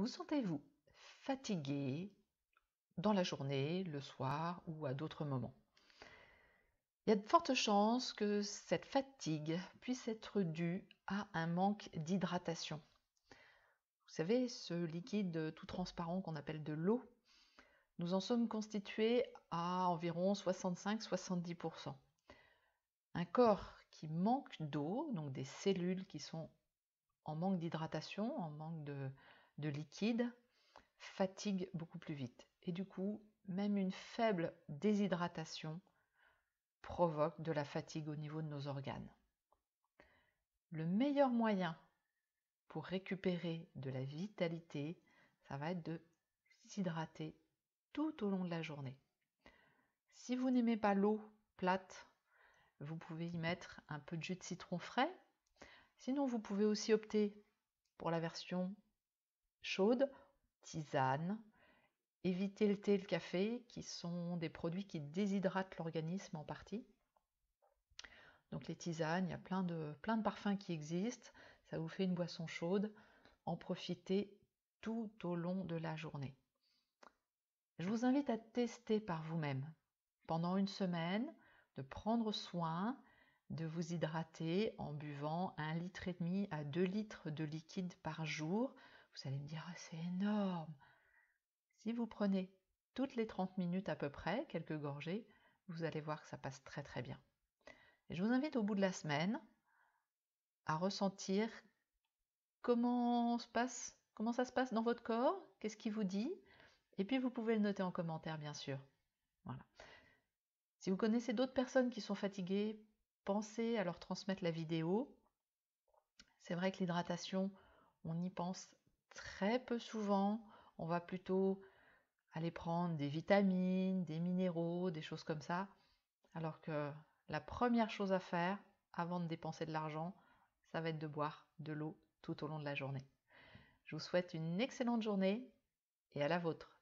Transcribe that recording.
Vous sentez-vous fatigué dans la journée, le soir ou à d'autres moments Il y a de fortes chances que cette fatigue puisse être due à un manque d'hydratation. Vous savez, ce liquide tout transparent qu'on appelle de l'eau, nous en sommes constitués à environ 65-70%. Un corps qui manque d'eau, donc des cellules qui sont en manque d'hydratation, en manque de, de liquide fatigue beaucoup plus vite. Et du coup, même une faible déshydratation provoque de la fatigue au niveau de nos organes. Le meilleur moyen pour récupérer de la vitalité, ça va être de s'hydrater tout au long de la journée. Si vous n'aimez pas l'eau plate, vous pouvez y mettre un peu de jus de citron frais. Sinon, vous pouvez aussi opter pour la version chaude, tisane. éviter le thé et le café qui sont des produits qui déshydratent l'organisme en partie. Donc les tisanes, il y a plein de, plein de parfums qui existent, ça vous fait une boisson chaude, en profitez tout au long de la journée. Je vous invite à tester par vous-même pendant une semaine, de prendre soin de vous hydrater en buvant 1,5 litre et demi à 2 litres de liquide par jour vous allez me dire, oh, c'est énorme. Si vous prenez toutes les 30 minutes à peu près, quelques gorgées, vous allez voir que ça passe très très bien. je vous invite au bout de la semaine à ressentir comment, se passe, comment ça se passe dans votre corps, qu'est-ce qui vous dit, et puis vous pouvez le noter en commentaire bien sûr. Voilà. Si vous connaissez d'autres personnes qui sont fatiguées, pensez à leur transmettre la vidéo. C'est vrai que l'hydratation, on y pense très peu souvent. On va plutôt aller prendre des vitamines, des minéraux, des choses comme ça. Alors que la première chose à faire avant de dépenser de l'argent, ça va être de boire de l'eau tout au long de la journée. Je vous souhaite une excellente journée et à la vôtre.